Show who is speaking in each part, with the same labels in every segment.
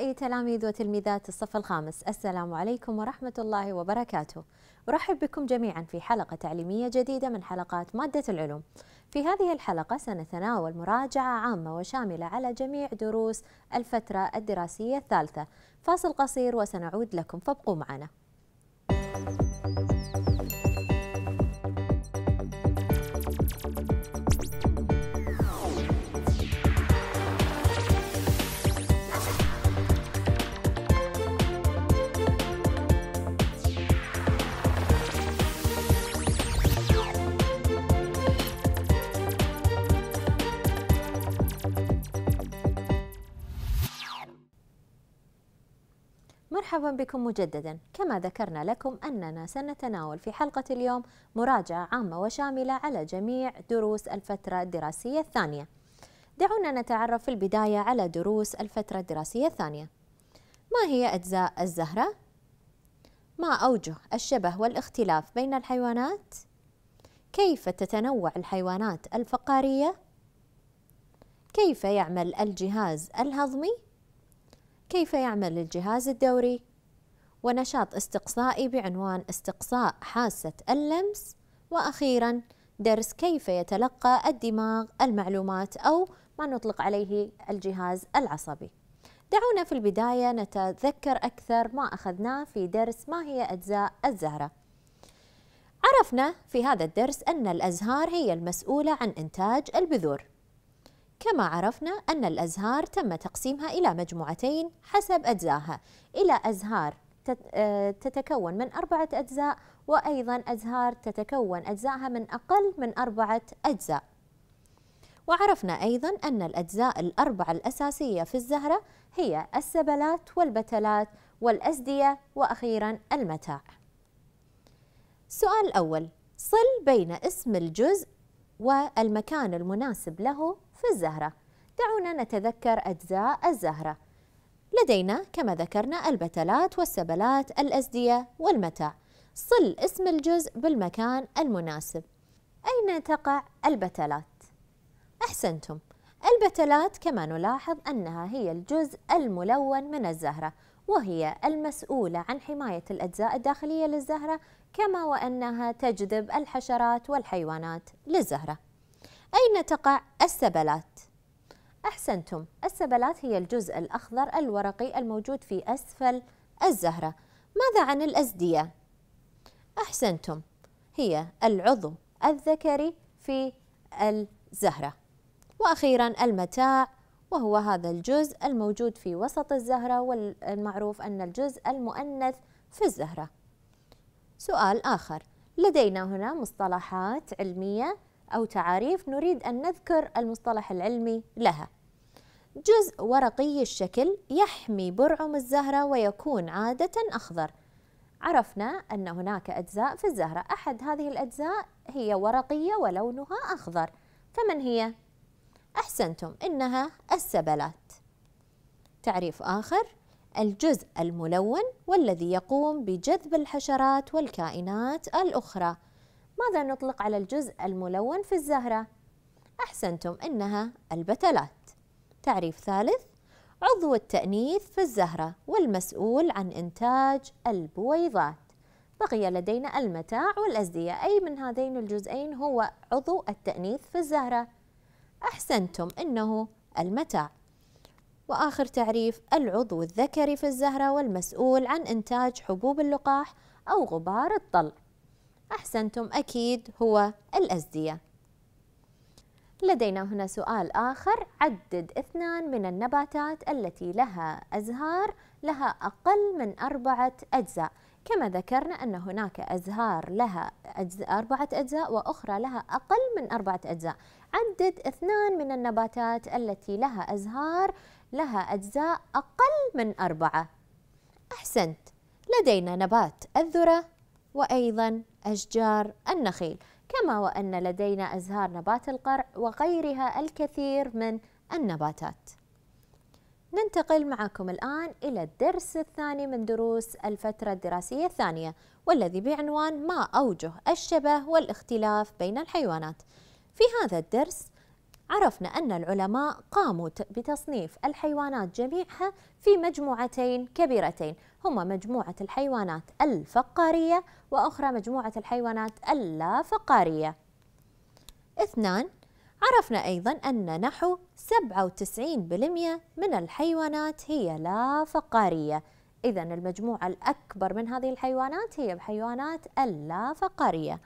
Speaker 1: أعزائي تلاميذ وتلميذات الصف الخامس السلام عليكم ورحمة الله وبركاته أرحب بكم جميعا في حلقة تعليمية جديدة من حلقات مادة العلوم في هذه الحلقة سنتناول مراجعة عامة وشاملة على جميع دروس الفترة الدراسية الثالثة فاصل قصير وسنعود لكم فابقوا معنا مرحبا بكم مجددا كما ذكرنا لكم أننا سنتناول في حلقة اليوم مراجعة عامة وشاملة على جميع دروس الفترة الدراسية الثانية دعونا نتعرف في البداية على دروس الفترة الدراسية الثانية ما هي أجزاء الزهرة؟ ما أوجه الشبه والاختلاف بين الحيوانات؟ كيف تتنوع الحيوانات الفقارية؟ كيف يعمل الجهاز الهضمي؟ كيف يعمل الجهاز الدوري ونشاط استقصائي بعنوان استقصاء حاسة اللمس وأخيرا درس كيف يتلقى الدماغ المعلومات أو ما نطلق عليه الجهاز العصبي دعونا في البداية نتذكر أكثر ما أخذناه في درس ما هي أجزاء الزهرة عرفنا في هذا الدرس أن الأزهار هي المسؤولة عن إنتاج البذور كما عرفنا أن الأزهار تم تقسيمها إلى مجموعتين حسب أجزائها إلى أزهار آه، تتكون من أربعة أجزاء وأيضا أزهار تتكون أجزائها من أقل من أربعة أجزاء وعرفنا أيضا أن الأجزاء الأربعة الأساسية في الزهرة هي السبلات والبتلات والأزدية وأخيرا المتاع السؤال الأول صل بين اسم الجزء والمكان المناسب له في الزهرة دعونا نتذكر أجزاء الزهرة لدينا كما ذكرنا البتلات والسبلات الأزدية والمتاع صل اسم الجزء بالمكان المناسب أين تقع البتلات؟ أحسنتم البتلات كما نلاحظ أنها هي الجزء الملون من الزهرة وهي المسؤولة عن حماية الأجزاء الداخلية للزهرة كما وأنها تجذب الحشرات والحيوانات للزهرة أين تقع السبلات؟ أحسنتم السبلات هي الجزء الأخضر الورقي الموجود في أسفل الزهرة ماذا عن الأزدية؟ أحسنتم هي العضو الذكري في الزهرة وأخيرا المتاع وهو هذا الجزء الموجود في وسط الزهرة والمعروف أن الجزء المؤنث في الزهرة سؤال آخر لدينا هنا مصطلحات علمية أو تعاريف نريد أن نذكر المصطلح العلمي لها جزء ورقي الشكل يحمي برعم الزهرة ويكون عادة أخضر عرفنا أن هناك أجزاء في الزهرة أحد هذه الأجزاء هي ورقية ولونها أخضر فمن هي؟ أحسنتم إنها السبلات تعريف آخر الجزء الملون والذي يقوم بجذب الحشرات والكائنات الأخرى ماذا نطلق على الجزء الملون في الزهرة؟ أحسنتم إنها البتلات تعريف ثالث عضو التأنيث في الزهرة والمسؤول عن إنتاج البويضات بقي لدينا المتاع والأزدية أي من هذين الجزئين هو عضو التأنيث في الزهرة أحسنتم إنه المتاع وآخر تعريف العضو الذكري في الزهرة والمسؤول عن إنتاج حبوب اللقاح أو غبار الطلق أحسنتم أكيد هو الأزدية لدينا هنا سؤال آخر عدد اثنان من النباتات التي لها أزهار لها أقل من أربعة أجزاء كما ذكرنا أن هناك أزهار لها أجزاء أربعة أجزاء وأخرى لها أقل من أربعة أجزاء عدد اثنان من النباتات التي لها أزهار لها أجزاء أقل من أربعة أحسنت لدينا نبات الذرة وأيضا أشجار النخيل كما وأن لدينا أزهار نبات القرع وغيرها الكثير من النباتات ننتقل معكم الآن إلى الدرس الثاني من دروس الفترة الدراسية الثانية والذي بعنوان ما أوجه الشبه والاختلاف بين الحيوانات في هذا الدرس عرفنا أن العلماء قاموا بتصنيف الحيوانات جميعها في مجموعتين كبيرتين هما مجموعة الحيوانات الفقارية وأخرى مجموعة الحيوانات اللا فقارية اثنان عرفنا أيضا أن نحو 97% من الحيوانات هي لا فقارية إذا المجموعة الأكبر من هذه الحيوانات هي الحيوانات اللا فقارية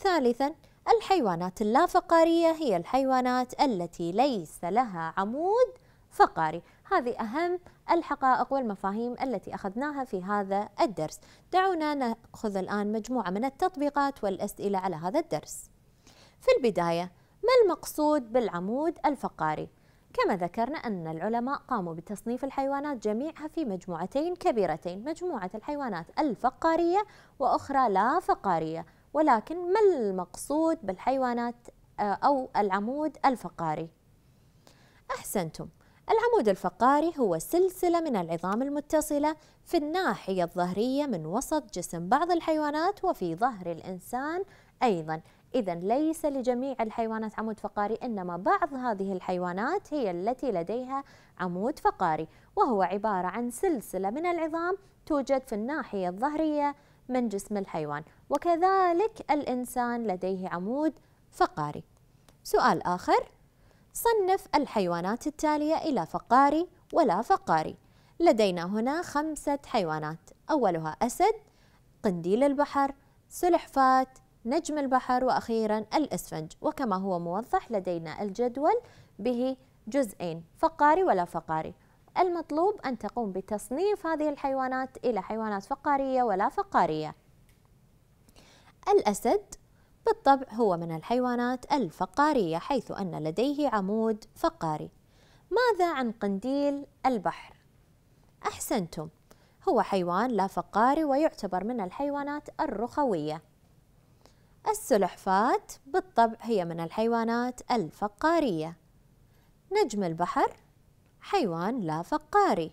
Speaker 1: ثالثا الحيوانات اللافقارية هي الحيوانات التي ليس لها عمود فقاري هذه أهم الحقائق والمفاهيم التي أخذناها في هذا الدرس دعونا نأخذ الآن مجموعة من التطبيقات والأسئلة على هذا الدرس في البداية ما المقصود بالعمود الفقاري؟ كما ذكرنا أن العلماء قاموا بتصنيف الحيوانات جميعها في مجموعتين كبيرتين مجموعة الحيوانات الفقارية وأخرى لا فقارية ولكن ما المقصود بالحيوانات آه، أو العمود الفقاري؟ أحسنتم العمود الفقاري هو سلسلة من العظام المتصلة في الناحية الظهرية من وسط جسم بعض الحيوانات وفي ظهر الإنسان أيضا إذا ليس لجميع الحيوانات عمود فقاري إنما بعض هذه الحيوانات هي التي لديها عمود فقاري وهو عبارة عن سلسلة من العظام توجد في الناحية الظهرية من جسم الحيوان وكذلك الإنسان لديه عمود فقاري سؤال آخر صنف الحيوانات التالية إلى فقاري ولا فقاري لدينا هنا خمسة حيوانات أولها أسد قنديل البحر سلحفاة نجم البحر وأخيرا الإسفنج وكما هو موضح لدينا الجدول به جزئين فقاري ولا فقاري المطلوب أن تقوم بتصنيف هذه الحيوانات إلى حيوانات فقارية ولا فقارية الأسد بالطبع هو من الحيوانات الفقارية حيث أن لديه عمود فقاري ماذا عن قنديل البحر؟ أحسنتم هو حيوان لا فقاري ويعتبر من الحيوانات الرخوية السلحفاة بالطبع هي من الحيوانات الفقارية نجم البحر حيوان لا فقاري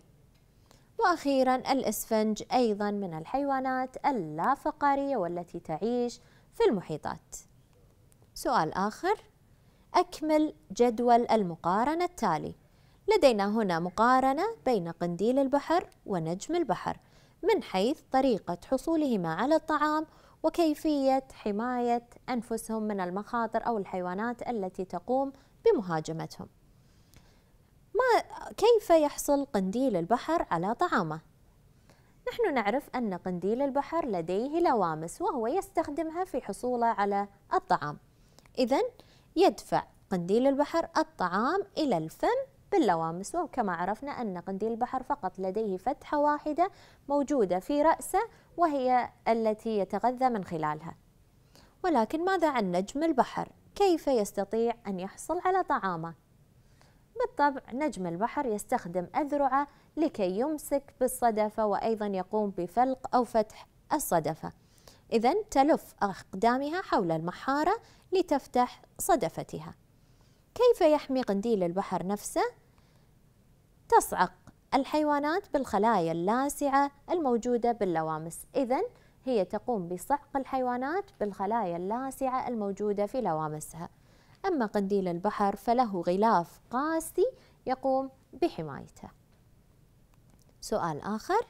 Speaker 1: وأخيرا الإسفنج أيضا من الحيوانات اللافقارية والتي تعيش في المحيطات سؤال آخر أكمل جدول المقارنة التالي لدينا هنا مقارنة بين قنديل البحر ونجم البحر من حيث طريقة حصولهما على الطعام وكيفية حماية أنفسهم من المخاطر أو الحيوانات التي تقوم بمهاجمتهم ما كيف يحصل قنديل البحر على طعامه؟ نحن نعرف أن قنديل البحر لديه لوامس وهو يستخدمها في حصوله على الطعام إذا يدفع قنديل البحر الطعام إلى الفم باللوامس وكما عرفنا أن قنديل البحر فقط لديه فتحة واحدة موجودة في رأسه وهي التي يتغذى من خلالها ولكن ماذا عن نجم البحر؟ كيف يستطيع أن يحصل على طعامه؟ بالطبع نجم البحر يستخدم أذرعة لكي يمسك بالصدفة وأيضا يقوم بفلق أو فتح الصدفة إذا تلف أقدامها حول المحارة لتفتح صدفتها كيف يحمي قنديل البحر نفسه؟ تصعق الحيوانات بالخلايا اللاسعة الموجودة باللوامس إذا هي تقوم بصعق الحيوانات بالخلايا اللاسعة الموجودة في لوامسها أما قنديل البحر فله غلاف قاسي يقوم بحمايته سؤال آخر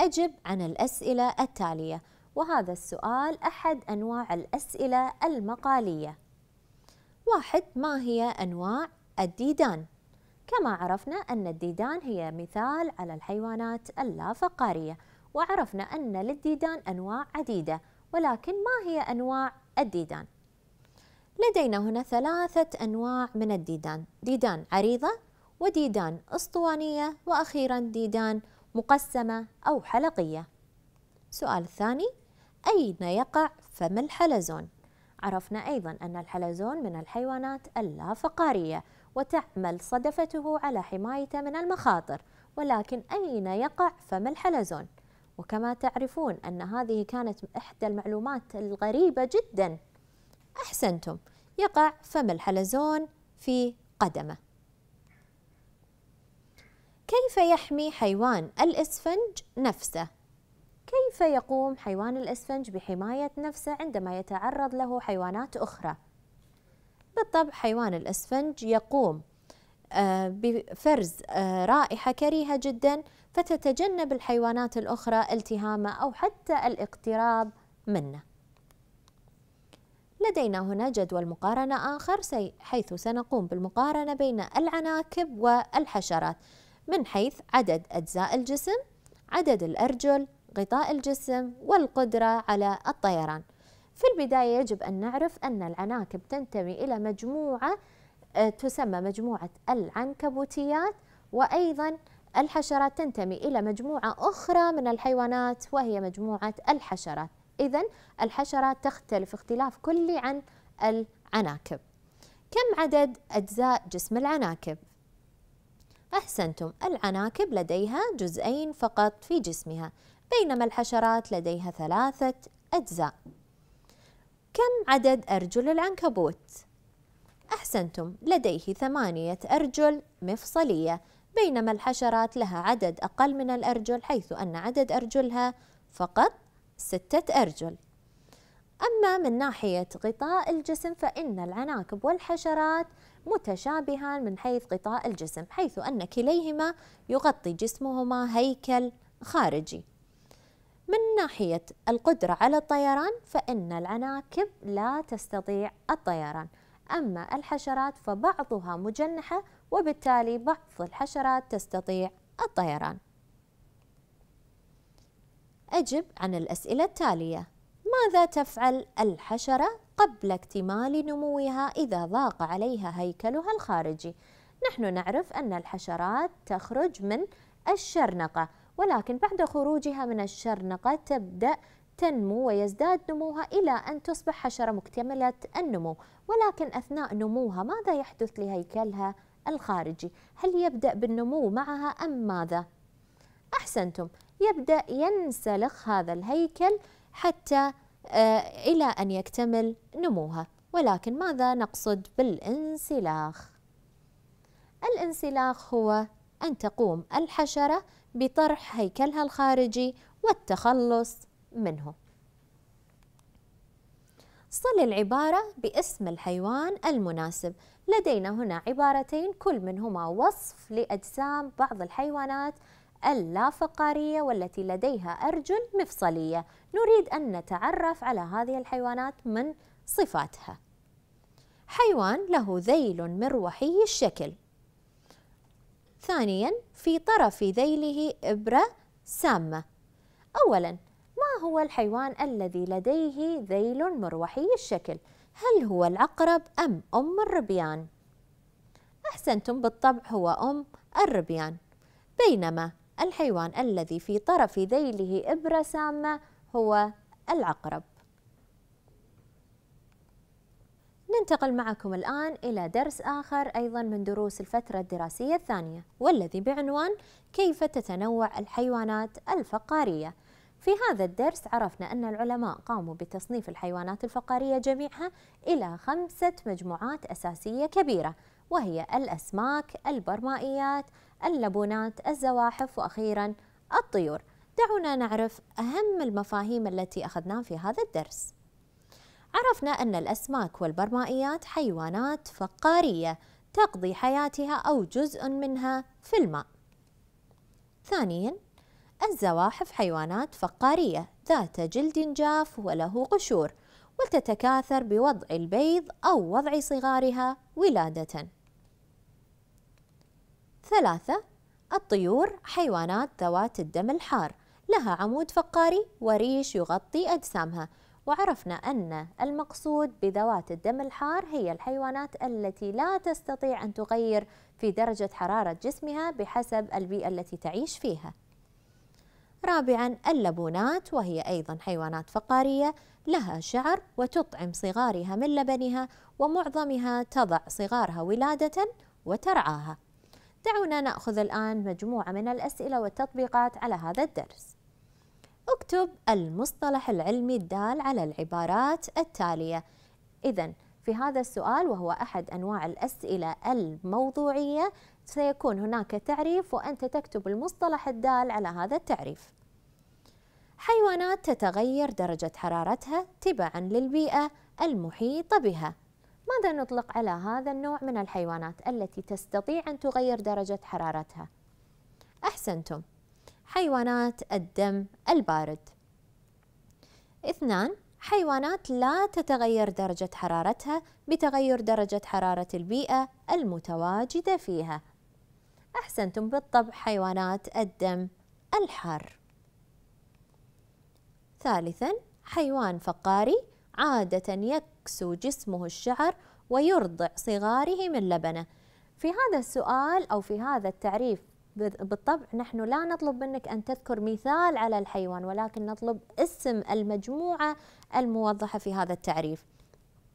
Speaker 1: أجب عن الأسئلة التالية وهذا السؤال أحد أنواع الأسئلة المقالية واحد ما هي أنواع الديدان؟ كما عرفنا أن الديدان هي مثال على الحيوانات اللافقارية وعرفنا أن للديدان أنواع عديدة ولكن ما هي أنواع الديدان؟ لدينا هنا ثلاثة أنواع من الديدان ديدان عريضة وديدان أسطوانية وأخيرا ديدان مقسمة أو حلقية سؤال الثاني أين يقع فم الحلزون؟ عرفنا أيضا أن الحلزون من الحيوانات اللافقارية وتعمل صدفته على حمايته من المخاطر ولكن أين يقع فم الحلزون؟ وكما تعرفون أن هذه كانت إحدى المعلومات الغريبة جدا أحسنتم يقع فم الحلزون في قدمه كيف يحمي حيوان الإسفنج نفسه؟ كيف يقوم حيوان الإسفنج بحماية نفسه عندما يتعرض له حيوانات أخرى؟ بالطبع حيوان الإسفنج يقوم آه، بفرز آه، رائحة كريهة جدا فتتجنب الحيوانات الأخرى التهامه أو حتى الاقتراب منه لدينا هنا جدول مقارنة آخر حيث سنقوم بالمقارنة بين العناكب والحشرات من حيث عدد أجزاء الجسم عدد الأرجل غطاء الجسم والقدرة على الطيران في البداية يجب أن نعرف أن العناكب تنتمي إلى مجموعة آه، تسمى مجموعة العنكبوتيات وأيضا الحشرات تنتمي إلى مجموعة أخرى من الحيوانات وهي مجموعة الحشرات إذا الحشرة تختلف اختلاف كلي عن العناكب كم عدد أجزاء جسم العناكب؟ أحسنتم العناكب لديها جزئين فقط في جسمها بينما الحشرات لديها ثلاثة أجزاء كم عدد أرجل العنكبوت؟ أحسنتم لديه ثمانية أرجل مفصلية بينما الحشرات لها عدد أقل من الأرجل حيث أن عدد أرجلها فقط ستة أرجل أما من ناحية غطاء الجسم فإن العناكب والحشرات متشابهان من حيث غطاء الجسم حيث أن كليهما يغطي جسمهما هيكل خارجي من ناحية القدرة على الطيران فإن العناكب لا تستطيع الطيران أما الحشرات فبعضها مجنحة وبالتالي بعض الحشرات تستطيع الطيران أجب عن الأسئلة التالية ماذا تفعل الحشرة قبل اكتمال نموها إذا ضاق عليها هيكلها الخارجي؟ نحن نعرف أن الحشرات تخرج من الشرنقة ولكن بعد خروجها من الشرنقة تبدأ تنمو ويزداد نموها إلى أن تصبح حشرة مكتملة النمو ولكن أثناء نموها ماذا يحدث لهيكلها الخارجي؟ هل يبدأ بالنمو معها أم ماذا؟ أحسنتم يبدأ ينسلخ هذا الهيكل حتى آه، إلى أن يكتمل نموها ولكن ماذا نقصد بالانسلاخ؟ الانسلاخ هو أن تقوم الحشرة بطرح هيكلها الخارجي والتخلص منه صل العبارة باسم الحيوان المناسب لدينا هنا عبارتين كل منهما وصف لأجسام بعض الحيوانات اللافقارية والتي لديها أرجل مفصلية نريد أن نتعرف على هذه الحيوانات من صفاتها حيوان له ذيل مروحي الشكل ثانيا في طرف ذيله إبرة سامة أولا ما هو الحيوان الذي لديه ذيل مروحي الشكل؟ هل هو العقرب أم أم الربيان؟ أحسنتم بالطبع هو أم الربيان بينما الحيوان الذي في طرف ذيله إبرة سامة هو العقرب ننتقل معكم الآن إلى درس آخر أيضا من دروس الفترة الدراسية الثانية والذي بعنوان كيف تتنوع الحيوانات الفقارية في هذا الدرس عرفنا أن العلماء قاموا بتصنيف الحيوانات الفقارية جميعها إلى خمسة مجموعات أساسية كبيرة وهي الأسماك، البرمائيات، اللبونات الزواحف وأخيرا الطيور دعونا نعرف أهم المفاهيم التي أخذناها في هذا الدرس عرفنا أن الأسماك والبرمائيات حيوانات فقارية تقضي حياتها أو جزء منها في الماء ثانيا الزواحف حيوانات فقارية ذات جلد جاف وله قشور وتتكاثر بوضع البيض أو وضع صغارها ولادة ثلاثة الطيور حيوانات ذوات الدم الحار لها عمود فقاري وريش يغطي أجسامها وعرفنا أن المقصود بذوات الدم الحار هي الحيوانات التي لا تستطيع أن تغير في درجة حرارة جسمها بحسب البيئة التي تعيش فيها رابعا اللبونات وهي أيضا حيوانات فقارية لها شعر وتطعم صغارها من لبنها ومعظمها تضع صغارها ولادة وترعاها دعونا نأخذ الآن مجموعة من الأسئلة والتطبيقات على هذا الدرس اكتب المصطلح العلمي الدال على العبارات التالية إذا في هذا السؤال وهو أحد أنواع الأسئلة الموضوعية سيكون هناك تعريف وأنت تكتب المصطلح الدال على هذا التعريف حيوانات تتغير درجة حرارتها تبعا للبيئة المحيطة بها ماذا نطلق على هذا النوع من الحيوانات التي تستطيع أن تغير درجة حرارتها؟ أحسنتم حيوانات الدم البارد اثنان حيوانات لا تتغير درجة حرارتها بتغير درجة حرارة البيئة المتواجدة فيها أحسنتم بالطبع حيوانات الدم الحار ثالثا حيوان فقاري عادة يكسو جسمه الشعر ويرضع صغاره من لبنه في هذا السؤال أو في هذا التعريف بالطبع نحن لا نطلب منك أن تذكر مثال على الحيوان ولكن نطلب اسم المجموعة الموضحة في هذا التعريف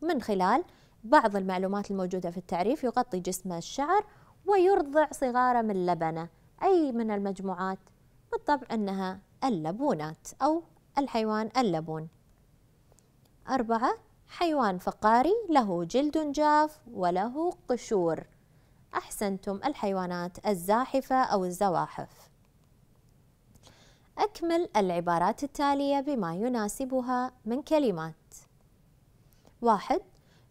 Speaker 1: من خلال بعض المعلومات الموجودة في التعريف يغطي جسم الشعر ويرضع صغارة من لبنة أي من المجموعات بالطبع أنها اللبونات أو الحيوان اللبون أربعة حيوان فقاري له جلد جاف وله قشور أحسنتم الحيوانات الزاحفة أو الزواحف أكمل العبارات التالية بما يناسبها من كلمات واحد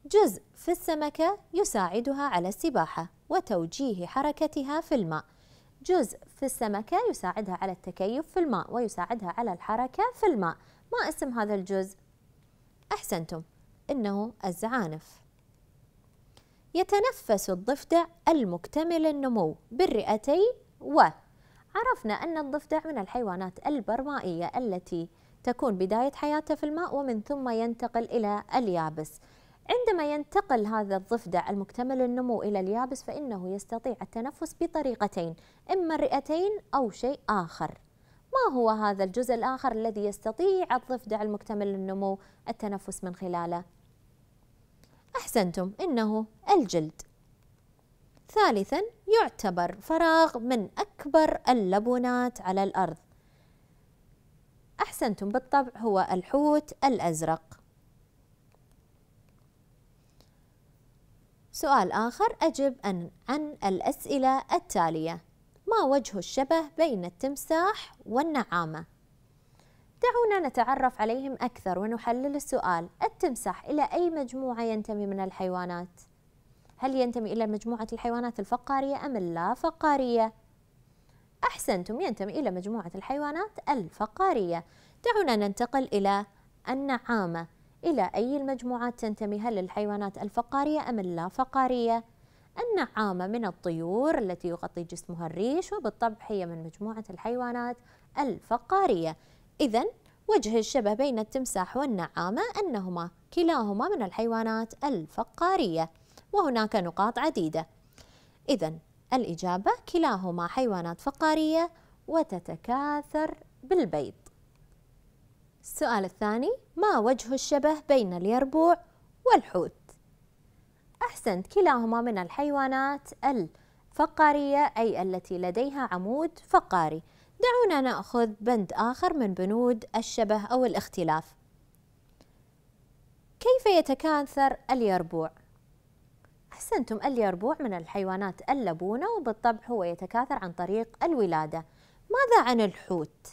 Speaker 1: جزء في السمكة يساعدها على السباحة وتوجيه حركتها في الماء جزء في السمكة يساعدها على التكيف في الماء ويساعدها على الحركة في الماء ما اسم هذا الجزء؟ أحسنتم إنه الزعانف يتنفس الضفدع المكتمل النمو بالرئتين و عرفنا أن الضفدع من الحيوانات البرمائية التي تكون بداية حياته في الماء ومن ثم ينتقل إلى اليابس عندما ينتقل هذا الضفدع المكتمل النمو إلى اليابس فإنه يستطيع التنفس بطريقتين إما الرئتين أو شيء آخر ما هو هذا الجزء الآخر الذي يستطيع الضفدع المكتمل للنمو التنفس من خلاله أحسنتم إنه الجلد ثالثا يعتبر فراغ من أكبر اللبونات على الأرض أحسنتم بالطبع هو الحوت الأزرق سؤال آخر أجب عن الأسئلة التالية ما وجه الشبه بين التمساح والنعامة؟ دعونا نتعرف عليهم أكثر ونحلل السؤال التمساح إلى أي مجموعة ينتمي من الحيوانات؟ هل ينتمي إلى مجموعة الحيوانات الفقارية أم اللا فقارية؟ أحسنتم ينتمي إلى مجموعة الحيوانات الفقارية دعونا ننتقل إلى النعامة إلى أي المجموعات تنتمي هل الحيوانات الفقارية أم اللا فقارية؟ النعامة من الطيور التي يغطي جسمها الريش وبالطبع هي من مجموعة الحيوانات الفقارية إذا وجه الشبه بين التمساح والنعامة أنهما كلاهما من الحيوانات الفقارية وهناك نقاط عديدة إذا الإجابة كلاهما حيوانات فقارية وتتكاثر بالبيض السؤال الثاني ما وجه الشبه بين اليربوع والحوت أحسنت كلاهما من الحيوانات الفقارية أي التي لديها عمود فقاري دعونا نأخذ بند آخر من بنود الشبه أو الاختلاف كيف يتكاثر اليربوع؟ أحسنتم اليربوع من الحيوانات اللبونة وبالطبع هو يتكاثر عن طريق الولادة ماذا عن الحوت؟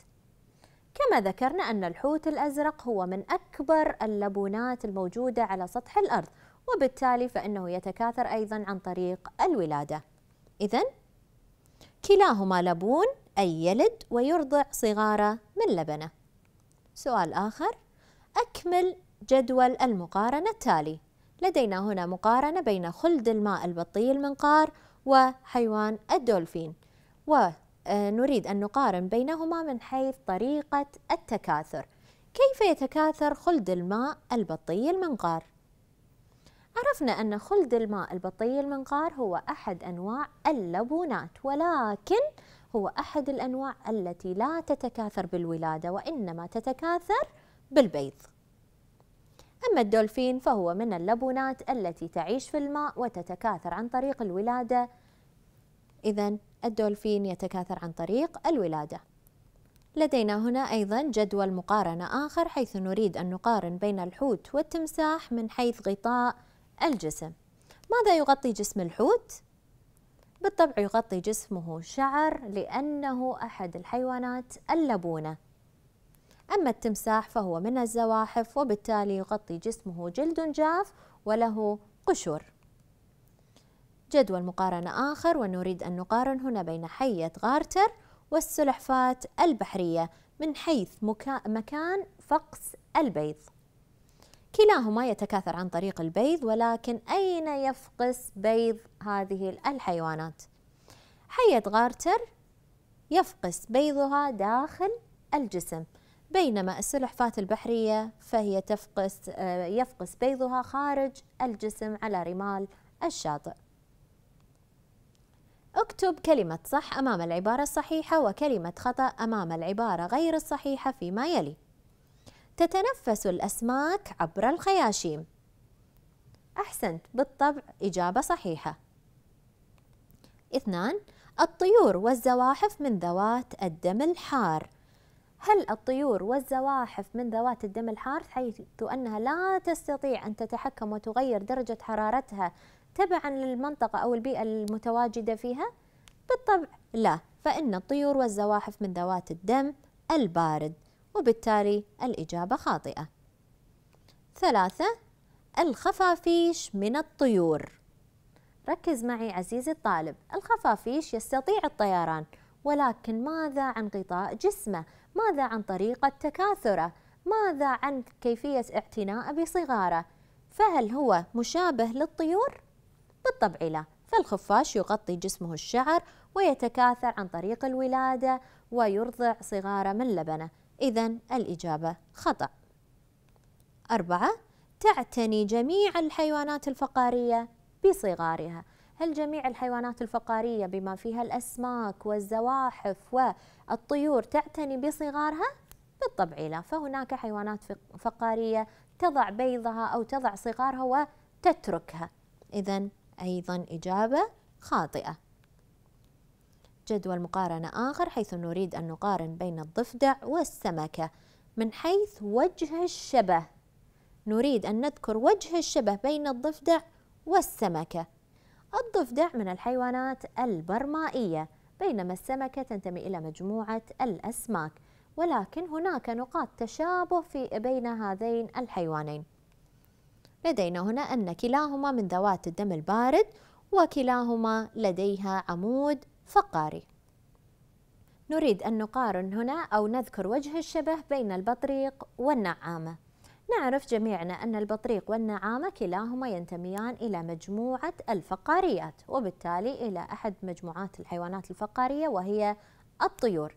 Speaker 1: كما ذكرنا أن الحوت الأزرق هو من أكبر اللبونات الموجودة على سطح الأرض وبالتالي فإنه يتكاثر أيضا عن طريق الولادة إذا كلاهما لبون أي يلد ويرضع صغارة من لبنه سؤال آخر أكمل جدول المقارنة التالي لدينا هنا مقارنة بين خلد الماء البطي المنقار وحيوان الدولفين ونريد آه، أن نقارن بينهما من حيث طريقة التكاثر كيف يتكاثر خلد الماء البطي المنقار؟ عرفنا أن خلد الماء البطي المنقار هو أحد أنواع اللبونات ولكن هو أحد الأنواع التي لا تتكاثر بالولادة وإنما تتكاثر بالبيض أما الدولفين فهو من اللبونات التي تعيش في الماء وتتكاثر عن طريق الولادة إذا الدولفين يتكاثر عن طريق الولادة لدينا هنا أيضا جدول مقارنة آخر حيث نريد أن نقارن بين الحوت والتمساح من حيث غطاء الجسم ماذا يغطي جسم الحوت؟ بالطبع يغطي جسمه شعر لأنه أحد الحيوانات اللبونة أما التمساح فهو من الزواحف وبالتالي يغطي جسمه جلد جاف وله قشور جدول مقارنة آخر ونريد أن نقارن هنا بين حية غارتر والسلحفاة البحرية من حيث مكان فقس البيض كلاهما يتكاثر عن طريق البيض ولكن أين يفقس بيض هذه الحيوانات؟ حية غارتر يفقس بيضها داخل الجسم بينما السلحفاة البحرية فهي تفقس آه، يفقس بيضها خارج الجسم على رمال الشاطئ اكتب كلمة صح أمام العبارة الصحيحة وكلمة خطأ أمام العبارة غير الصحيحة فيما يلي تتنفس الأسماك عبر الخياشيم أحسنت بالطبع إجابة صحيحة اثنان الطيور والزواحف من ذوات الدم الحار هل الطيور والزواحف من ذوات الدم الحار حيث أنها لا تستطيع أن تتحكم وتغير درجة حرارتها تبعا للمنطقة أو البيئة المتواجدة فيها؟ بالطبع لا فإن الطيور والزواحف من ذوات الدم البارد وبالتالي الإجابة خاطئة ثلاثة الخفافيش من الطيور ركز معي عزيزي الطالب الخفافيش يستطيع الطيران ولكن ماذا عن غطاء جسمه ماذا عن طريقة تكاثره ماذا عن كيفية اعتناء بصغاره فهل هو مشابه للطيور؟ بالطبع لا فالخفاش يغطي جسمه الشعر ويتكاثر عن طريق الولادة ويرضع صغاره من لبنه إذا الإجابة خطأ. أربعة تعتني جميع الحيوانات الفقارية بصغارها. هل جميع الحيوانات الفقارية بما فيها الأسماك والزواحف والطيور تعتني بصغارها؟ بالطبع لا، فهناك حيوانات فقارية تضع بيضها أو تضع صغارها وتتركها. إذا أيضا إجابة خاطئة. جدول مقارنة آخر حيث نريد أن نقارن بين الضفدع والسمكة من حيث وجه الشبه نريد أن نذكر وجه الشبه بين الضفدع والسمكة الضفدع من الحيوانات البرمائية بينما السمكة تنتمي إلى مجموعة الأسماك ولكن هناك نقاط تشابه في بين هذين الحيوانين لدينا هنا أن كلاهما من ذوات الدم البارد وكلاهما لديها عمود فقاري نريد أن نقارن هنا أو نذكر وجه الشبه بين البطريق والنعامة نعرف جميعنا أن البطريق والنعامة كلاهما ينتميان إلى مجموعة الفقاريات وبالتالي إلى أحد مجموعات الحيوانات الفقارية وهي الطيور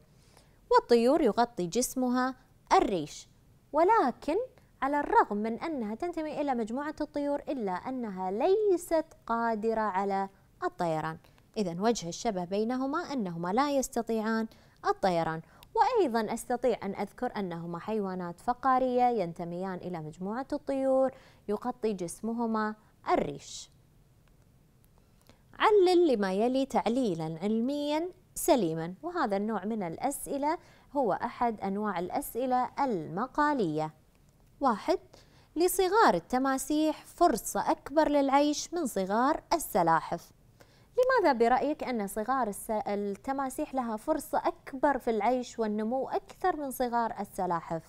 Speaker 1: والطيور يغطي جسمها الريش ولكن على الرغم من أنها تنتمي إلى مجموعة الطيور إلا أنها ليست قادرة على الطيران إذا وجه الشبه بينهما أنهما لا يستطيعان الطيران وأيضا أستطيع أن أذكر أنهما حيوانات فقارية ينتميان إلى مجموعة الطيور يغطي جسمهما الريش علل لما يلي تعليلا علميا سليما وهذا النوع من الأسئلة هو أحد أنواع الأسئلة المقالية واحد لصغار التماسيح فرصة أكبر للعيش من صغار السلاحف لماذا برأيك أن صغار التماسيح لها فرصة أكبر في العيش والنمو أكثر من صغار السلاحف؟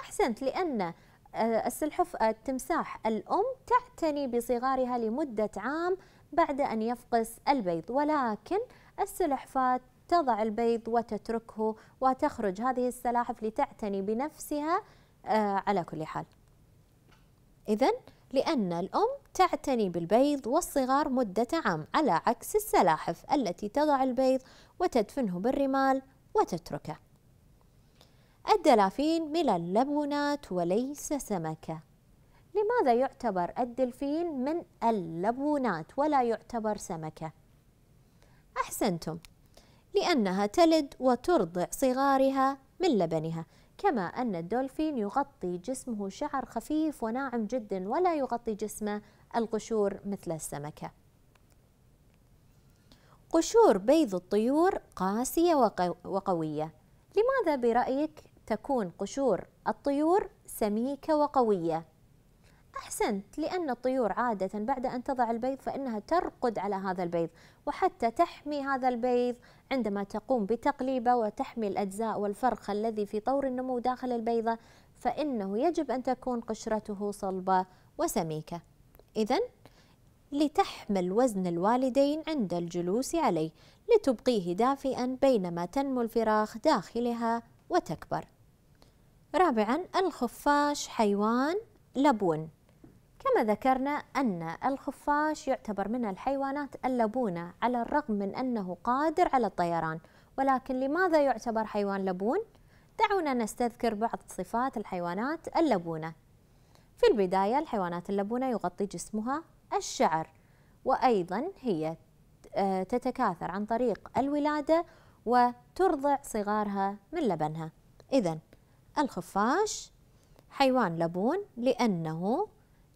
Speaker 1: أحسنت لأن آه، السلحف التمساح الأم تعتني بصغارها لمدة عام بعد أن يفقس البيض ولكن السلحفاة تضع البيض وتتركه وتخرج هذه السلاحف لتعتني بنفسها آه، على كل حال إذا لأن الأم تعتني بالبيض والصغار مدة عام على عكس السلاحف التي تضع البيض وتدفنه بالرمال وتتركه الدلافين من اللبونات وليس سمكة لماذا يعتبر الدلفين من اللبونات ولا يعتبر سمكة؟ أحسنتم لأنها تلد وترضع صغارها من لبنها كما أن الدولفين يغطي جسمه شعر خفيف وناعم جدا ولا يغطي جسمه القشور مثل السمكة قشور بيض الطيور قاسية وقوية لماذا برأيك تكون قشور الطيور سميكة وقوية؟ أحسنت لأن الطيور عادة بعد أن تضع البيض فإنها ترقد على هذا البيض وحتى تحمي هذا البيض عندما تقوم بتقليبه وتحمي الأجزاء والفرخ الذي في طور النمو داخل البيضة فإنه يجب أن تكون قشرته صلبة وسميكة إذا لتحمل وزن الوالدين عند الجلوس عليه لتبقيه دافئا بينما تنمو الفراخ داخلها وتكبر رابعا الخفاش حيوان لبون كما ذكرنا أن الخفاش يعتبر من الحيوانات اللبونة على الرغم من أنه قادر على الطيران ولكن لماذا يعتبر حيوان لبون؟ دعونا نستذكر بعض صفات الحيوانات اللبونة في البداية الحيوانات اللبونة يغطي جسمها الشعر وأيضا هي آه، تتكاثر عن طريق الولادة وترضع صغارها من لبنها إذا الخفاش حيوان لبون لأنه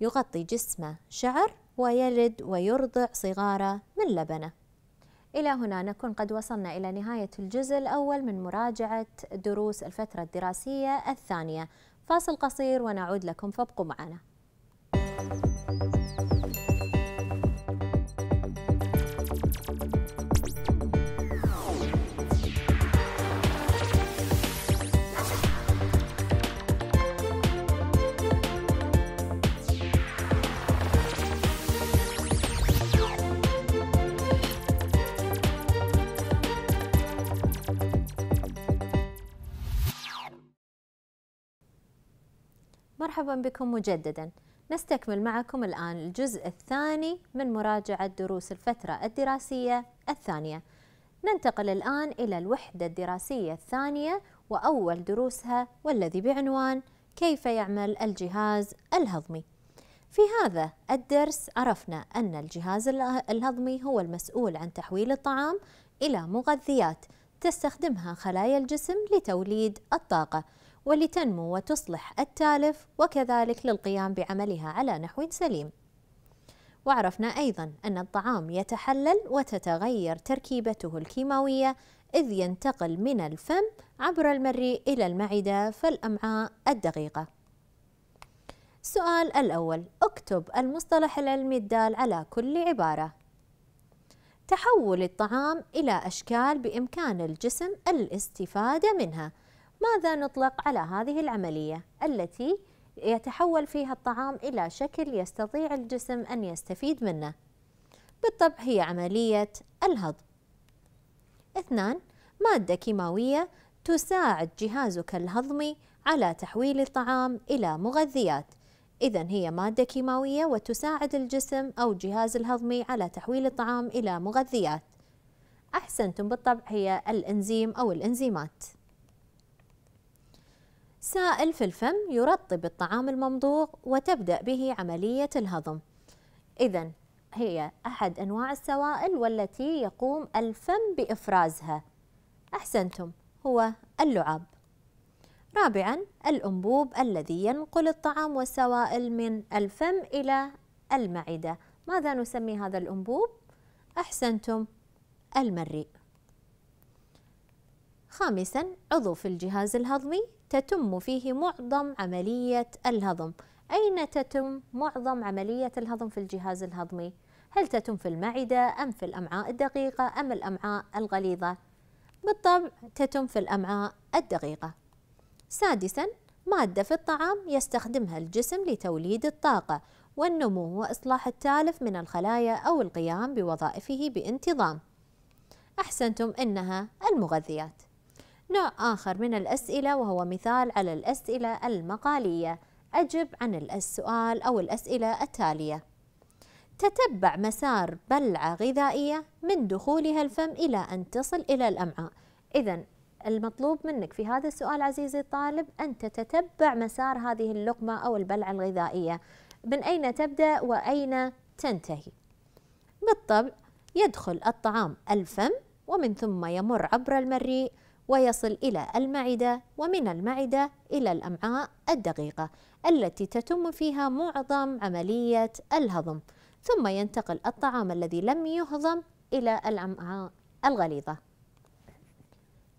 Speaker 1: يغطي جسمه شعر ويلد ويرضع صغارة من لبنه إلى هنا نكون قد وصلنا إلى نهاية الجزء الأول من مراجعة دروس الفترة الدراسية الثانية فاصل قصير ونعود لكم فابقوا معنا Thank you. مرحبا بكم مجددا نستكمل معكم الآن الجزء الثاني من مراجعة دروس الفترة الدراسية الثانية ننتقل الآن إلى الوحدة الدراسية الثانية وأول دروسها والذي بعنوان كيف يعمل الجهاز الهضمي في هذا الدرس عرفنا أن الجهاز الهضمي هو المسؤول عن تحويل الطعام إلى مغذيات تستخدمها خلايا الجسم لتوليد الطاقة ولتنمو وتصلح التالف وكذلك للقيام بعملها على نحو سليم وعرفنا أيضا أن الطعام يتحلل وتتغير تركيبته الكيماوية إذ ينتقل من الفم عبر المريء إلى المعدة فالأمعاء الدقيقة السؤال الأول اكتب المصطلح العلمي الدال على كل عبارة تحول الطعام إلى أشكال بإمكان الجسم الاستفادة منها ماذا نطلق على هذه العملية التي يتحول فيها الطعام إلى شكل يستطيع الجسم أن يستفيد منه بالطبع هي عملية الهضم اثنان مادة كيماوية تساعد جهازك الهضمي على تحويل الطعام إلى مغذيات إذا هي مادة كيماوية وتساعد الجسم أو الجهاز الهضمي على تحويل الطعام إلى مغذيات أحسنتم بالطبع هي الإنزيم أو الإنزيمات سائل في الفم يرطب الطعام الممضوغ وتبدأ به عملية الهضم إذا هي أحد أنواع السوائل والتي يقوم الفم بإفرازها أحسنتم هو اللعاب رابعا الأنبوب الذي ينقل الطعام والسوائل من الفم إلى المعدة ماذا نسمي هذا الأنبوب؟ أحسنتم المريء خامسا عضو في الجهاز الهضمي تتم فيه معظم عملية الهضم أين تتم معظم عملية الهضم في الجهاز الهضمي؟ هل تتم في المعدة أم في الأمعاء الدقيقة أم الأمعاء الغليظة؟ بالطبع تتم في الأمعاء الدقيقة سادساً مادة في الطعام يستخدمها الجسم لتوليد الطاقة والنمو وإصلاح التالف من الخلايا أو القيام بوظائفه بانتظام أحسنتم إنها المغذيات نوع آخر من الأسئلة وهو مثال على الأسئلة المقالية أجب عن السؤال أو الأسئلة التالية تتبع مسار بلعة غذائية من دخولها الفم إلى أن تصل إلى الأمعاء إذا المطلوب منك في هذا السؤال عزيزي الطالب أن تتتبع مسار هذه اللقمة أو البلعة الغذائية من أين تبدأ وأين تنتهي بالطبع يدخل الطعام الفم ومن ثم يمر عبر المريء ويصل إلى المعدة ومن المعدة إلى الأمعاء الدقيقة التي تتم فيها معظم عملية الهضم ثم ينتقل الطعام الذي لم يهضم إلى الأمعاء الغليظة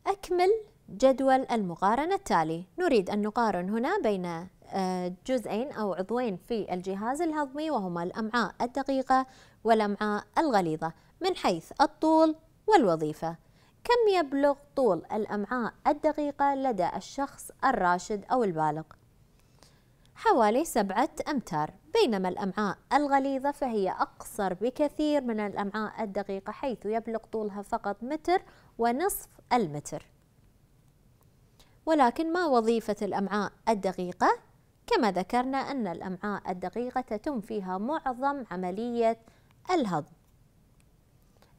Speaker 1: أكمل جدول المقارنة التالي نريد أن نقارن هنا بين آه، جزئين أو عضوين في الجهاز الهضمي وهما الأمعاء الدقيقة والأمعاء الغليظة من حيث الطول والوظيفة كم يبلغ طول الأمعاء الدقيقة لدى الشخص الراشد أو البالغ؟ حوالي سبعة أمتار بينما الأمعاء الغليظة فهي أقصر بكثير من الأمعاء الدقيقة حيث يبلغ طولها فقط متر ونصف المتر ولكن ما وظيفة الأمعاء الدقيقة؟ كما ذكرنا أن الأمعاء الدقيقة تتم فيها معظم عملية الهضم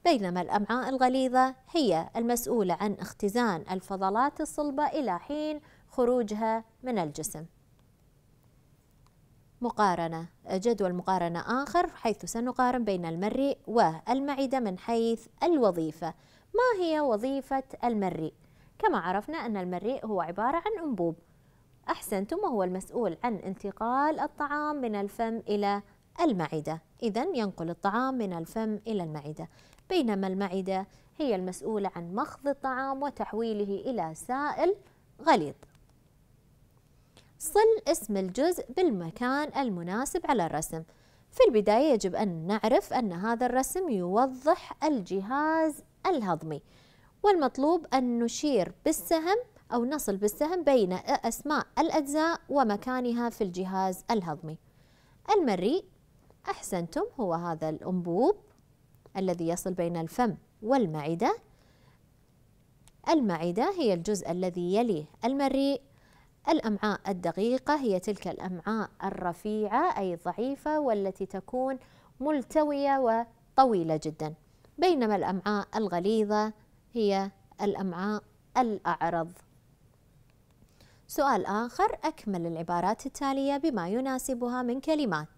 Speaker 1: بينما الأمعاء الغليظة هي المسؤولة عن اختزان الفضلات الصلبة إلى حين خروجها من الجسم مقارنة جدول مقارنة آخر حيث سنقارن بين المريء والمعدة من حيث الوظيفة ما هي وظيفة المريء؟ كما عرفنا أن المريء هو عبارة عن أنبوب أحسنتم وهو المسؤول عن انتقال الطعام من الفم إلى المعدة إذا ينقل الطعام من الفم إلى المعدة بينما المعدة هي المسؤولة عن مخض الطعام وتحويله إلى سائل غليظ صل اسم الجزء بالمكان المناسب على الرسم في البداية يجب أن نعرف أن هذا الرسم يوضح الجهاز الهضمي والمطلوب أن نشير بالسهم أو نصل بالسهم بين أسماء الأجزاء ومكانها في الجهاز الهضمي المريء أحسنتم هو هذا الأنبوب الذي يصل بين الفم والمعدة المعدة هي الجزء الذي يلي المريء الأمعاء الدقيقة هي تلك الأمعاء الرفيعة أي الضعيفة والتي تكون ملتوية وطويلة جدا بينما الأمعاء الغليظة هي الأمعاء الأعرض سؤال آخر أكمل العبارات التالية بما يناسبها من كلمات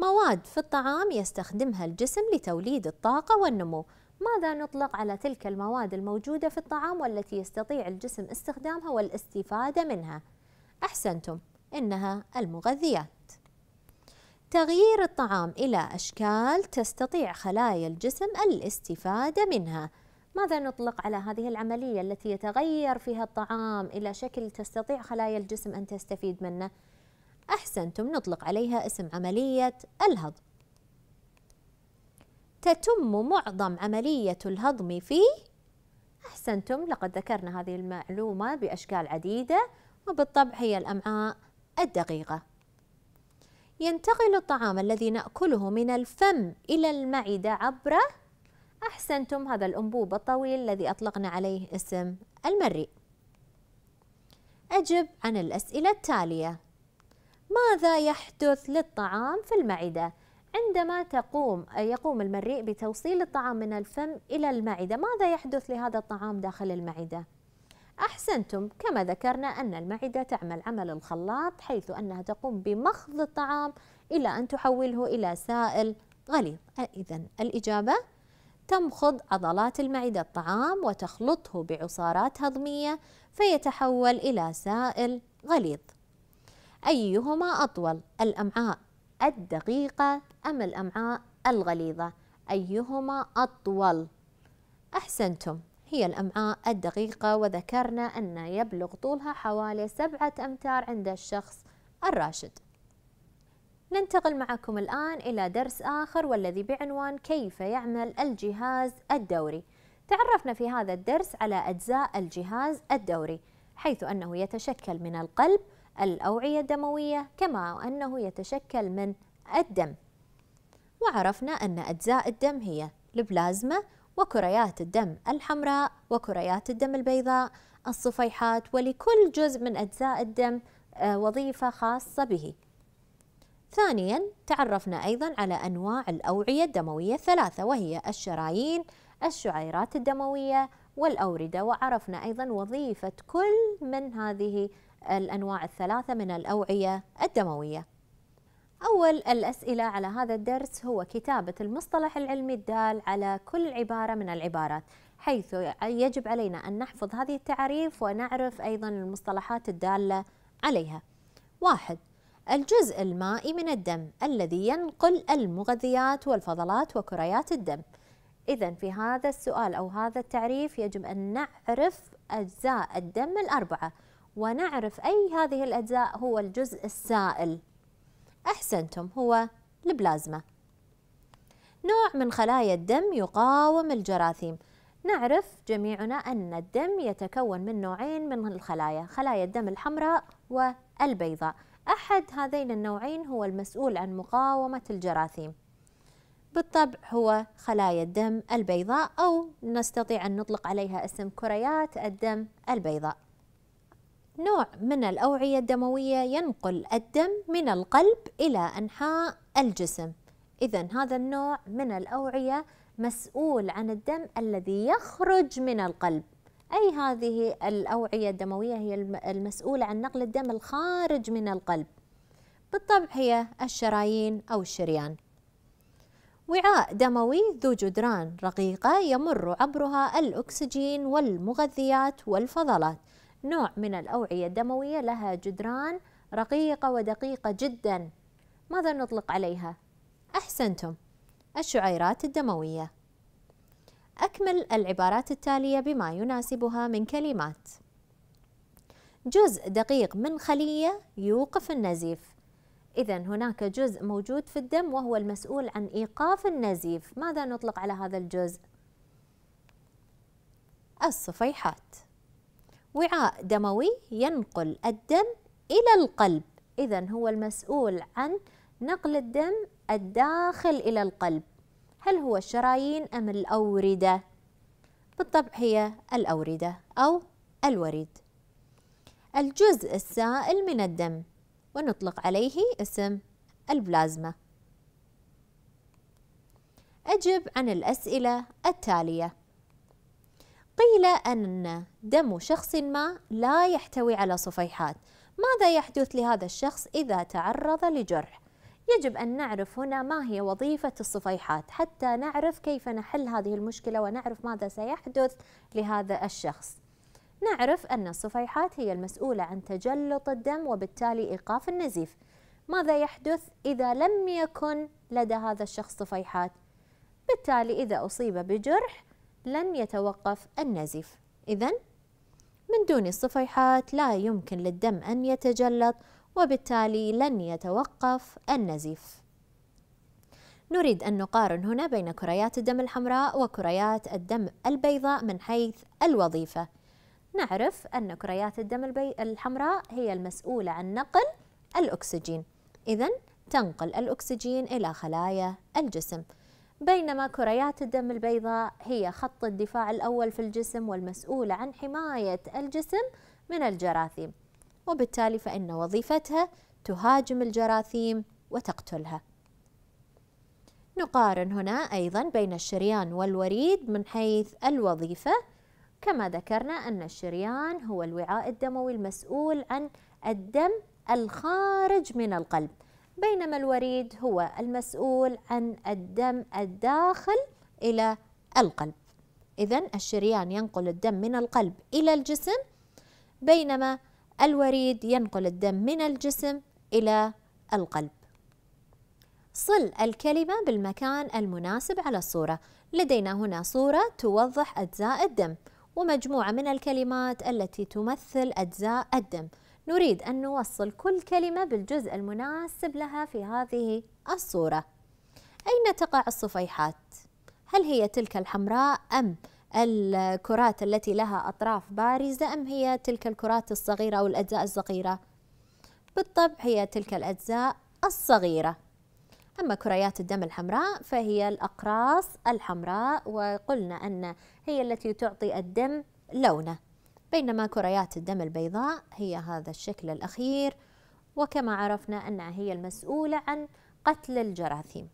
Speaker 1: مواد في الطعام يستخدمها الجسم لتوليد الطاقة والنمو ماذا نطلق على تلك المواد الموجودة في الطعام والتي يستطيع الجسم استخدامها والاستفادة منها؟ أحسنتم إنها المغذيات تغيير الطعام إلى أشكال تستطيع خلايا الجسم الاستفادة منها ماذا نطلق على هذه العملية التي يتغير فيها الطعام إلى شكل تستطيع خلايا الجسم أن تستفيد منه؟ أحسنتم نطلق عليها اسم عملية الهضم تتم معظم عملية الهضم في أحسنتم لقد ذكرنا هذه المعلومة بأشكال عديدة وبالطبع هي الأمعاء الدقيقة ينتقل الطعام الذي نأكله من الفم إلى المعدة عبر أحسنتم هذا الأنبوب الطويل الذي أطلقنا عليه اسم المريء أجب عن الأسئلة التالية ماذا يحدث للطعام في المعدة؟ عندما تقوم يقوم المريء بتوصيل الطعام من الفم إلى المعدة ماذا يحدث لهذا الطعام داخل المعدة؟ أحسنتم كما ذكرنا أن المعدة تعمل عمل الخلاط حيث أنها تقوم بمخض الطعام إلى أن تحوله إلى سائل غليظ إذا الإجابة تمخض عضلات المعدة الطعام وتخلطه بعصارات هضمية فيتحول إلى سائل غليظ أيهما أطول الأمعاء الدقيقة أم الأمعاء الغليظة أيهما أطول أحسنتم هي الأمعاء الدقيقة وذكرنا أن يبلغ طولها حوالي سبعة أمتار عند الشخص الراشد ننتقل معكم الآن إلى درس آخر والذي بعنوان كيف يعمل الجهاز الدوري تعرفنا في هذا الدرس على أجزاء الجهاز الدوري حيث أنه يتشكل من القلب الأوعية الدموية كما أنه يتشكل من الدم وعرفنا أن أجزاء الدم هي البلازما وكريات الدم الحمراء وكريات الدم البيضاء الصفيحات ولكل جزء من أجزاء الدم آه، وظيفة خاصة به ثانيا تعرفنا أيضا على أنواع الأوعية الدموية الثلاثة وهي الشرايين الشعيرات الدموية والأوردة وعرفنا أيضا وظيفة كل من هذه الأنواع الثلاثة من الأوعية الدموية أول الأسئلة على هذا الدرس هو كتابة المصطلح العلمي الدال على كل عبارة من العبارات حيث يجب علينا أن نحفظ هذه التعريف ونعرف أيضا المصطلحات الدالة عليها واحد الجزء المائي من الدم الذي ينقل المغذيات والفضلات وكريات الدم إذا في هذا السؤال أو هذا التعريف يجب أن نعرف أجزاء الدم الأربعة ونعرف أي هذه الأجزاء هو الجزء السائل أحسنتم هو البلازما نوع من خلايا الدم يقاوم الجراثيم نعرف جميعنا أن الدم يتكون من نوعين من الخلايا خلايا الدم الحمراء والبيضاء أحد هذين النوعين هو المسؤول عن مقاومة الجراثيم بالطبع هو خلايا الدم البيضاء أو نستطيع أن نطلق عليها اسم كريات الدم البيضاء نوع من الأوعية الدموية ينقل الدم من القلب إلى أنحاء الجسم إذا هذا النوع من الأوعية مسؤول عن الدم الذي يخرج من القلب أي هذه الأوعية الدموية هي المسؤولة عن نقل الدم الخارج من القلب بالطبع هي الشرايين أو الشريان وعاء دموي ذو جدران رقيقة يمر عبرها الأكسجين والمغذيات والفضلات نوع من الأوعية الدموية لها جدران رقيقة ودقيقة جدا ماذا نطلق عليها؟ أحسنتم الشعيرات الدموية أكمل العبارات التالية بما يناسبها من كلمات جزء دقيق من خلية يوقف النزيف إذا هناك جزء موجود في الدم وهو المسؤول عن إيقاف النزيف ماذا نطلق على هذا الجزء؟ الصفيحات وعاء دموي ينقل الدم إلى القلب إذا هو المسؤول عن نقل الدم الداخل إلى القلب هل هو الشرايين أم الأوردة؟ بالطبع هي الأوردة أو الوريد الجزء السائل من الدم ونطلق عليه اسم البلازما أجب عن الأسئلة التالية قيل أن دم شخص ما لا يحتوي على صفيحات ماذا يحدث لهذا الشخص إذا تعرض لجرح؟ يجب أن نعرف هنا ما هي وظيفة الصفيحات حتى نعرف كيف نحل هذه المشكلة ونعرف ماذا سيحدث لهذا الشخص نعرف أن الصفيحات هي المسؤولة عن تجلط الدم وبالتالي إيقاف النزيف ماذا يحدث إذا لم يكن لدى هذا الشخص صفيحات؟ بالتالي إذا أصيب بجرح لن يتوقف النزيف إذا من دون الصفيحات لا يمكن للدم أن يتجلط وبالتالي لن يتوقف النزيف نريد أن نقارن هنا بين كريات الدم الحمراء وكريات الدم البيضاء من حيث الوظيفة نعرف أن كريات الدم البي... الحمراء هي المسؤولة عن نقل الأكسجين إذا تنقل الأكسجين إلى خلايا الجسم بينما كريات الدم البيضاء هي خط الدفاع الأول في الجسم والمسؤولة عن حماية الجسم من الجراثيم وبالتالي فإن وظيفتها تهاجم الجراثيم وتقتلها نقارن هنا أيضا بين الشريان والوريد من حيث الوظيفة كما ذكرنا أن الشريان هو الوعاء الدموي المسؤول عن الدم الخارج من القلب بينما الوريد هو المسؤول عن الدم الداخل إلى القلب إذا الشريان ينقل الدم من القلب إلى الجسم بينما الوريد ينقل الدم من الجسم إلى القلب صل الكلمة بالمكان المناسب على الصورة لدينا هنا صورة توضح أجزاء الدم ومجموعة من الكلمات التي تمثل أجزاء الدم نريد أن نوصل كل كلمة بالجزء المناسب لها في هذه الصورة أين تقع الصفيحات؟ هل هي تلك الحمراء أم الكرات التي لها أطراف بارزة أم هي تلك الكرات الصغيرة أو الأجزاء الصغيرة؟ بالطبع هي تلك الأجزاء الصغيرة أما كريات الدم الحمراء فهي الأقراص الحمراء وقلنا أن هي التي تعطي الدم لونه بينما كريات الدم البيضاء هي هذا الشكل الأخير وكما عرفنا أنها هي المسؤولة عن قتل الجراثيم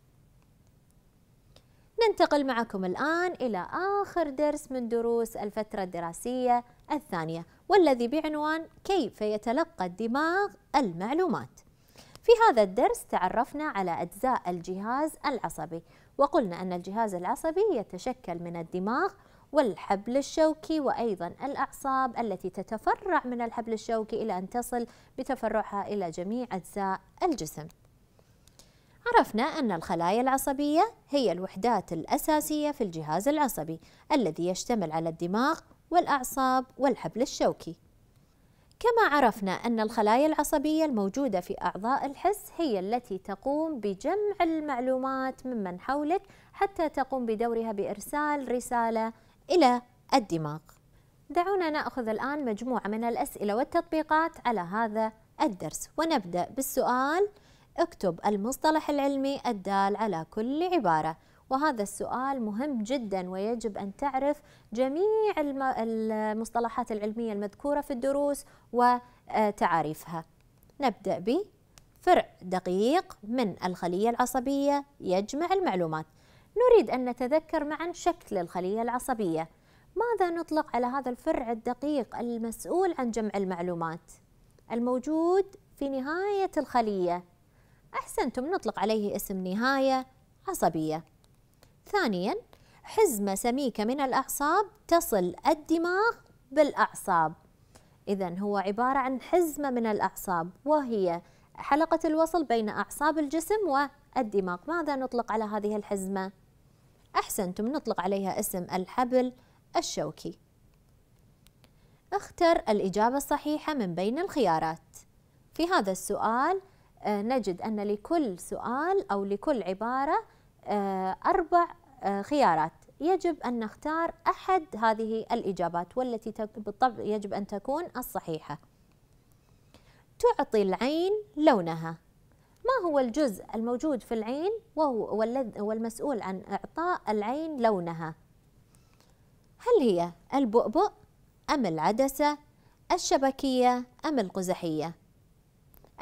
Speaker 1: ننتقل معكم الآن إلى آخر درس من دروس الفترة الدراسية الثانية والذي بعنوان كيف يتلقى الدماغ المعلومات في هذا الدرس تعرفنا على أجزاء الجهاز العصبي وقلنا أن الجهاز العصبي يتشكل من الدماغ والحبل الشوكي وأيضا الأعصاب التي تتفرع من الحبل الشوكي إلى أن تصل بتفرعها إلى جميع أجزاء الجسم عرفنا أن الخلايا العصبية هي الوحدات الأساسية في الجهاز العصبي الذي يشتمل على الدماغ والأعصاب والحبل الشوكي كما عرفنا أن الخلايا العصبية الموجودة في أعضاء الحس هي التي تقوم بجمع المعلومات ممن حولك حتى تقوم بدورها بإرسال رسالة إلى الدماغ دعونا نأخذ الآن مجموعة من الأسئلة والتطبيقات على هذا الدرس ونبدأ بالسؤال اكتب المصطلح العلمي الدال على كل عبارة وهذا السؤال مهم جدا ويجب أن تعرف جميع المصطلحات العلمية المذكورة في الدروس وتعاريفها نبدأ بفرع دقيق من الخلية العصبية يجمع المعلومات نريد أن نتذكر معا شكل الخلية العصبية ماذا نطلق على هذا الفرع الدقيق المسؤول عن جمع المعلومات الموجود في نهاية الخلية أحسنتم نطلق عليه اسم نهاية عصبية ثانيا حزمة سميكة من الأعصاب تصل الدماغ بالأعصاب إذا هو عبارة عن حزمة من الأعصاب وهي حلقة الوصل بين أعصاب الجسم والدماغ ماذا نطلق على هذه الحزمة؟ أحسنتم نطلق عليها اسم الحبل الشوكي اختر الإجابة الصحيحة من بين الخيارات في هذا السؤال آه، نجد أن لكل سؤال أو لكل عبارة آه، أربع آه، خيارات يجب أن نختار أحد هذه الإجابات والتي بالطبع يجب أن تكون الصحيحة تعطي العين لونها ما هو الجزء الموجود في العين وهو والمسؤول عن إعطاء العين لونها هل هي البؤبؤ أم العدسة الشبكية أم القزحية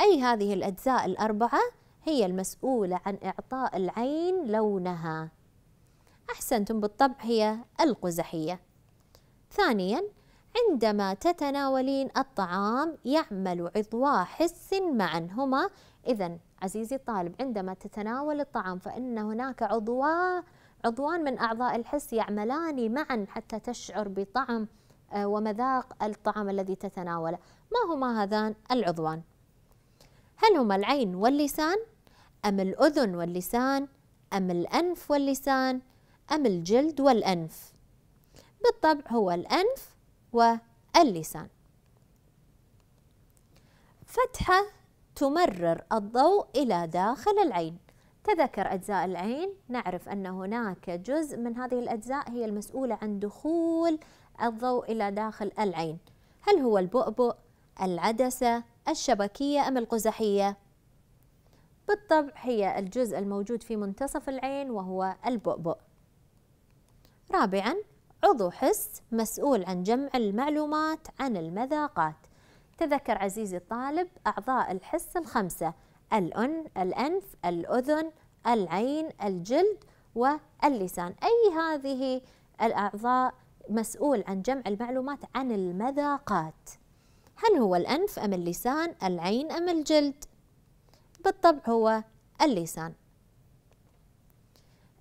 Speaker 1: أي هذه الأجزاء الأربعة هي المسؤولة عن إعطاء العين لونها أحسنتم بالطبع هي القزحية ثانياً عندما تتناولين الطعام يعمل عضوا حس معا هما إذا عزيزي الطالب عندما تتناول الطعام فإن هناك عضوان عضوان من أعضاء الحس يعملان معا حتى تشعر بطعم آه، ومذاق الطعام الذي تتناوله ما هما هذان العضوان؟ هل هما العين واللسان؟ أم الأذن واللسان؟ أم الأنف واللسان؟ أم الجلد والأنف؟ بالطبع هو الأنف واللسان فتحة تمرر الضوء إلى داخل العين تذكر أجزاء العين نعرف أن هناك جزء من هذه الأجزاء هي المسؤولة عن دخول الضوء إلى داخل العين هل هو البؤبؤ العدسة الشبكية أم القزحية؟ بالطبع هي الجزء الموجود في منتصف العين وهو البؤبؤ رابعا عضو حس مسؤول عن جمع المعلومات عن المذاقات تذكر عزيزي الطالب أعضاء الحس الخمسة الأن الأنف الأذن العين الجلد واللسان أي هذه الأعضاء مسؤول عن جمع المعلومات عن المذاقات هل هو الأنف أم اللسان العين أم الجلد بالطبع هو اللسان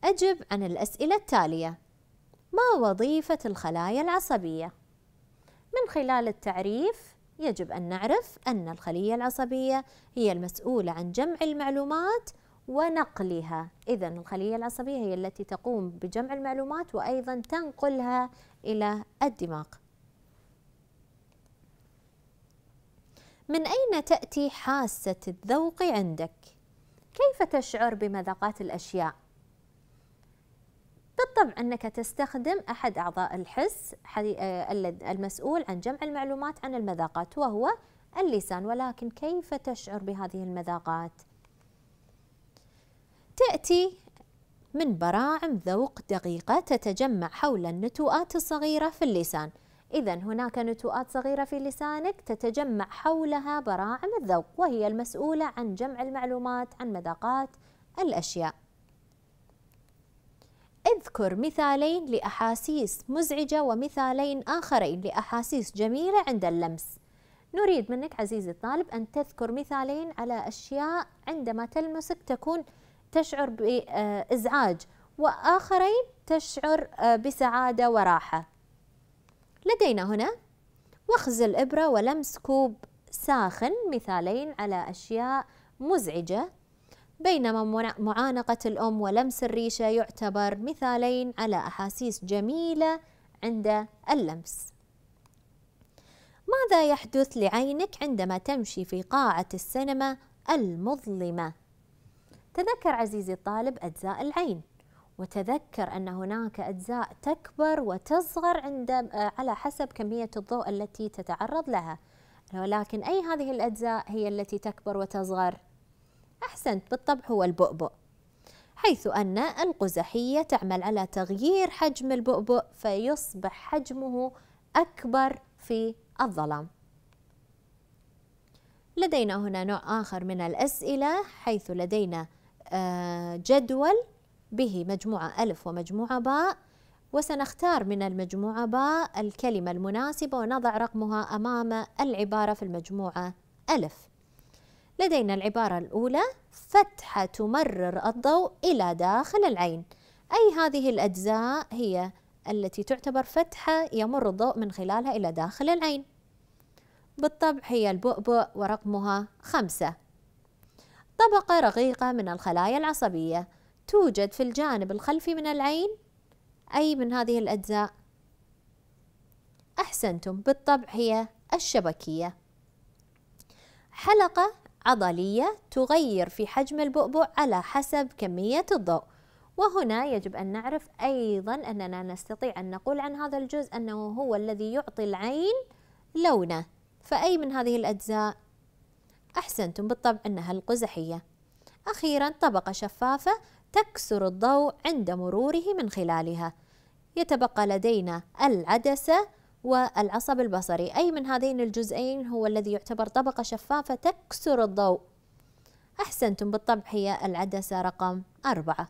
Speaker 1: أجب عن الأسئلة التالية ما وظيفة الخلايا العصبية؟ من خلال التعريف يجب أن نعرف أن الخلية العصبية هي المسؤولة عن جمع المعلومات ونقلها إذا الخلية العصبية هي التي تقوم بجمع المعلومات وأيضا تنقلها إلى الدماغ من أين تأتي حاسة الذوق عندك؟ كيف تشعر بمذاقات الأشياء؟ بالطبع أنك تستخدم أحد أعضاء الحس آه، المسؤول عن جمع المعلومات عن المذاقات وهو اللسان ولكن كيف تشعر بهذه المذاقات؟ تأتي من براعم ذوق دقيقة تتجمع حول النتوءات الصغيرة في اللسان إذا هناك نتوءات صغيرة في لسانك تتجمع حولها براعم الذوق وهي المسؤولة عن جمع المعلومات عن مذاقات الأشياء اذكر مثالين لأحاسيس مزعجة ومثالين آخرين لأحاسيس جميلة عند اللمس نريد منك عزيزي الطالب أن تذكر مثالين على أشياء عندما تلمسك تكون تشعر بإزعاج وآخرين تشعر بسعادة وراحة لدينا هنا وخز الإبرة ولمس كوب ساخن مثالين على أشياء مزعجة بينما معانقة الأم ولمس الريشة يعتبر مثالين على أحاسيس جميلة عند اللمس ماذا يحدث لعينك عندما تمشي في قاعة السينما المظلمة؟ تذكر عزيزي الطالب أجزاء العين وتذكر أن هناك أجزاء تكبر وتصغر عند آه، على حسب كمية الضوء التي تتعرض لها ولكن أي هذه الأجزاء هي التي تكبر وتصغر؟ أحسنت بالطبع هو البؤبؤ حيث أن القزحية تعمل على تغيير حجم البؤبؤ فيصبح حجمه أكبر في الظلام لدينا هنا نوع آخر من الأسئلة حيث لدينا آه، جدول به مجموعة ألف ومجموعة باء وسنختار من المجموعة باء الكلمة المناسبة ونضع رقمها أمام العبارة في المجموعة ألف لدينا العبارة الأولى فتحة تمرر الضوء إلى داخل العين أي هذه الأجزاء هي التي تعتبر فتحة يمر الضوء من خلالها إلى داخل العين بالطبع هي البؤبؤ ورقمها خمسة طبقة رقيقة من الخلايا العصبية توجد في الجانب الخلفي من العين أي من هذه الأجزاء أحسنتم بالطبع هي الشبكية حلقة عضلية تغير في حجم البؤبؤ على حسب كمية الضوء وهنا يجب أن نعرف أيضا أننا نستطيع أن نقول عن هذا الجزء أنه هو الذي يعطي العين لونه فأي من هذه الأجزاء أحسنتم بالطبع أنها القزحية أخيرا طبقة شفافة تكسر الضوء عند مروره من خلالها يتبقى لدينا العدسة والعصب البصري أي من هذين الجزئين هو الذي يعتبر طبقة شفافة تكسر الضوء أحسنتم بالطبع هي العدسة رقم أربعة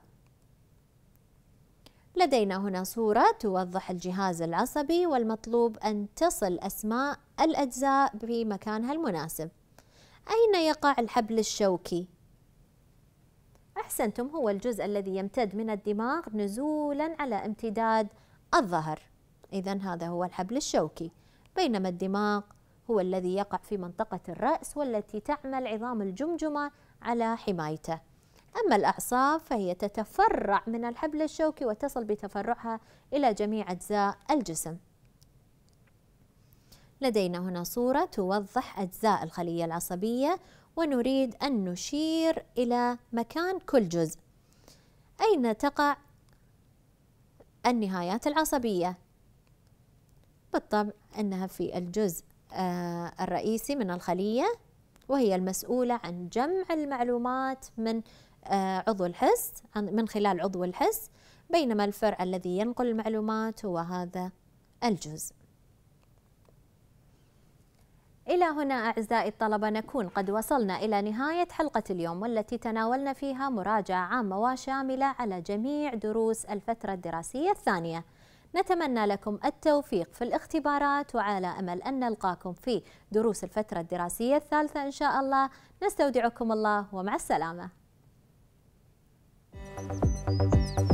Speaker 1: لدينا هنا صورة توضح الجهاز العصبي والمطلوب أن تصل أسماء الأجزاء بمكانها المناسب أين يقع الحبل الشوكي؟ أحسنتم هو الجزء الذي يمتد من الدماغ نزولا على امتداد الظهر إذا هذا هو الحبل الشوكي بينما الدماغ هو الذي يقع في منطقة الرأس والتي تعمل عظام الجمجمة على حمايته أما الأعصاب فهي تتفرع من الحبل الشوكي وتصل بتفرعها إلى جميع أجزاء الجسم لدينا هنا صورة توضح أجزاء الخلية العصبية ونريد أن نشير إلى مكان كل جزء أين تقع النهايات العصبية بالطبع أنها في الجزء آه، الرئيسي من الخلية وهي المسؤولة عن جمع المعلومات من آه، عضو الحس من خلال عضو الحس بينما الفرع الذي ينقل المعلومات هو هذا الجزء إلى هنا أعزائي الطلبة نكون قد وصلنا إلى نهاية حلقة اليوم والتي تناولنا فيها مراجعة عامة وشاملة على جميع دروس الفترة الدراسية الثانية نتمنى لكم التوفيق في الاختبارات وعلى أمل أن نلقاكم في دروس الفترة الدراسية الثالثة إن شاء الله نستودعكم الله ومع السلامة